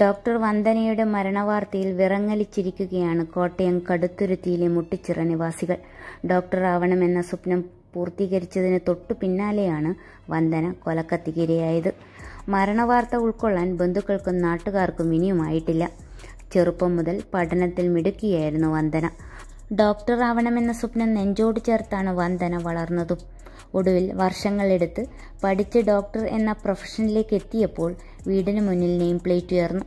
doctor വന്ദനയുടെ മരണവാർത്തയിൽ വിറങ്ങലിച്ചിരിക്കുകയാണ് കോട്ടയം കടുത്തുരുത്തിയിലെ മുട്ടിച്ചിറ നിവാസികൾ ഡോക്ടർ ആവണമെന്ന സ്വപ്നം പൂർത്തീകരിച്ചതിന് തൊട്ടു പിന്നാലെയാണ് വന്ദന കൊലക്കത്തിക്കിരയായത് മരണവാർത്ത ഉൾക്കൊള്ളാൻ ബന്ധുക്കൾക്കും നാട്ടുകാർക്കും ഇനിയുമായിട്ടില്ല ചെറുപ്പം മുതൽ പഠനത്തിൽ മിടുക്കിയായിരുന്നു വന്ദന ഡോക്ടർ ആവണമെന്ന സ്വപ്നം നെഞ്ചോട് ചേർത്താണ് വന്ദന വളർന്നതും ഒടുവിൽ വർഷങ്ങളെടുത്ത് പഠിച്ച് ഡോക്ടർ എന്ന പ്രൊഫഷനിലേക്ക് എത്തിയപ്പോൾ വീടിന് മുന്നിൽ നെയിം പ്ലേറ്റ് ഉയർന്നു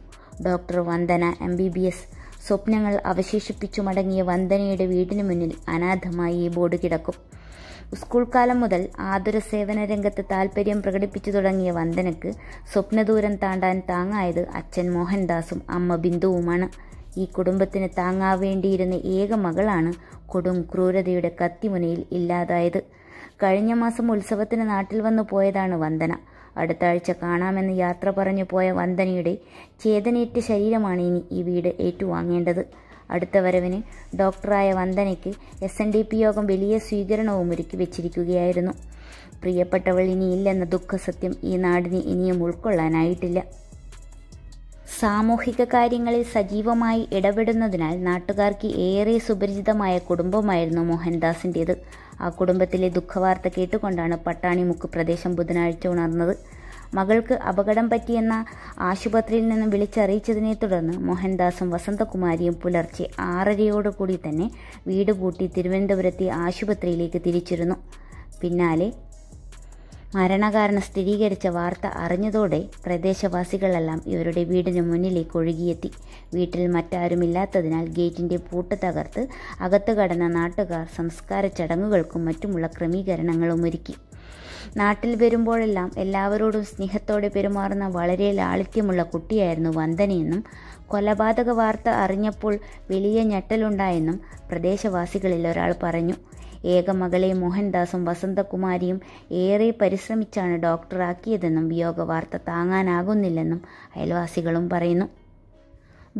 doctor Vandana M B B S സ്വപ്നങ്ങൾ അവശേഷിപ്പിച്ചു മടങ്ങിയ വന്ദനയുടെ വീടിന് മുന്നിൽ അനാഥമായി ഈ ബോർഡ് കിടക്കും സ്കൂൾ കാലം മുതൽ ആതുര സേവന രംഗത്ത് താൽപ്പര്യം പ്രകടിപ്പിച്ചു തുടങ്ങിയ വന്ദനക്ക് സ്വപ്നദൂരം താണ്ടാൻ താങ്ങായത് അച്ഛൻ മോഹൻദാസും അമ്മ ബിന്ദുവുമാണ് ഈ കുടുംബത്തിന് താങ്ങാവേണ്ടിയിരുന്ന ഏക മകളാണ് കൊടും ക്രൂരതയുടെ കത്തിമുനയിൽ ഇല്ലാതായത് കഴിഞ്ഞ മാസം ഉത്സവത്തിന് നാട്ടിൽ വന്നു പോയതാണ് വന്ദന അടുത്ത ആഴ്ച കാണാമെന്ന് യാത്ര പറഞ്ഞു പോയ വന്ദനയുടെ ചേതനയേറ്റ ശരീരമാണ് ഇനി ഈ വീട് ഏറ്റുവാങ്ങേണ്ടത് അടുത്ത വരവിന് ഡോക്ടറായ വന്ദനയ്ക്ക് S N D P Yogam വലിയ സ്വീകരണവും ഒരുക്കി വെച്ചിരിക്കുകയായിരുന്നു പ്രിയപ്പെട്ടവൾ ഇനിയില്ലെന്ന ദുഃഖസത്യം ഈ നാടിന് ഇനിയും ഉൾക്കൊള്ളാനായിട്ടില്ല സാമൂഹിക കാര്യങ്ങളിൽ സജീവമായി ഇടപെടുന്നതിനാൽ നാട്ടുകാർക്ക് ഏറെ സുപരിചിതമായ കുടുംബമായിരുന്നു മോഹൻദാസിൻ്റേത് ആ കുടുംബത്തിലെ ദുഃഖവാർത്ത കേട്ടുകൊണ്ടാണ് പട്ടാണിമുക്ക് പ്രദേശം ബുധനാഴ്ച ഉണർന്നത് മകൾക്ക് അപകടം പറ്റിയെന്ന ആശുപത്രിയിൽ നിന്ന് വിളിച്ചറിയിച്ചതിനെ തുടർന്ന് മോഹൻദാസും വസന്തകുമാരിയും പുലർച്ചെ ആറരയോടുകൂടി തന്നെ വീട് കൂട്ടി തിരുവനന്തപുരത്തെ ആശുപത്രിയിലേക്ക് തിരിച്ചിരുന്നു പിന്നാലെ മരണകാരണം സ്ഥിരീകരിച്ച വാർത്ത അറിഞ്ഞതോടെ പ്രദേശവാസികളെല്ലാം ഇവരുടെ വീടിന് മുന്നിലേക്ക് ഒഴുകിയെത്തി വീട്ടിൽ മറ്റാരുമില്ലാത്തതിനാൽ ഗേറ്റിൻ്റെ പൂട്ട് തകർത്ത് അകത്തു കടന്ന നാട്ടുകാർ സംസ്കാര ചടങ്ങുകൾക്കും മറ്റുമുള്ള ക്രമീകരണങ്ങളും ഒരുക്കി നാട്ടിൽ വരുമ്പോഴെല്ലാം എല്ലാവരോടും സ്നേഹത്തോടെ പെരുമാറുന്ന വളരെ ലാളിത്യമുള്ള കുട്ടിയായിരുന്നു വന്ദനയെന്നും കൊലപാതക വാർത്ത അറിഞ്ഞപ്പോൾ വലിയ ഞെട്ടലുണ്ടായെന്നും പ്രദേശവാസികളിൽ ഒരാൾ പറഞ്ഞു ഏകമകളെ മോഹൻദാസും വസന്തകുമാരിയും ഏറെ പരിശ്രമിച്ചാണ് ഡോക്ടറാക്കിയതെന്നും വാർത്ത താങ്ങാനാകുന്നില്ലെന്നും അയൽവാസികളും പറയുന്നു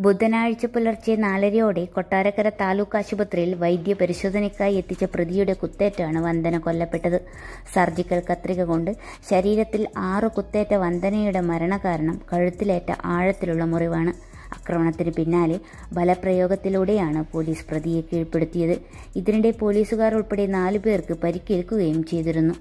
ബുധനാഴ്ച പുലർച്ചെ നാലരയോടെ കൊട്ടാരക്കര താലൂക്ക് ആശുപത്രിയിൽ വൈദ്യപരിശോധനയ്ക്കായി എത്തിച്ച പ്രതിയുടെ കുത്തേറ്റാണ് വന്ദന കൊല്ലപ്പെട്ടത് സർജിക്കൽ കത്രിക കൊണ്ട് ശരീരത്തിൽ ആറ് കുത്തേറ്റ വന്ദനയുടെ മരണകാരണം കഴുത്തിലേറ്റ ആഴത്തിലുള്ള മുറിവാണ് ആക്രമണത്തിന് പിന്നാലെ ബലപ്രയോഗത്തിലൂടെയാണ് പോലീസ് പ്രതിയെ കീഴ്പ്പെടുത്തിയത് ഇതിനിടെ പോലീസുകാർ ഉൾപ്പെടെ പേർക്ക് പരിക്കേൽക്കുകയും ചെയ്തിരുന്നു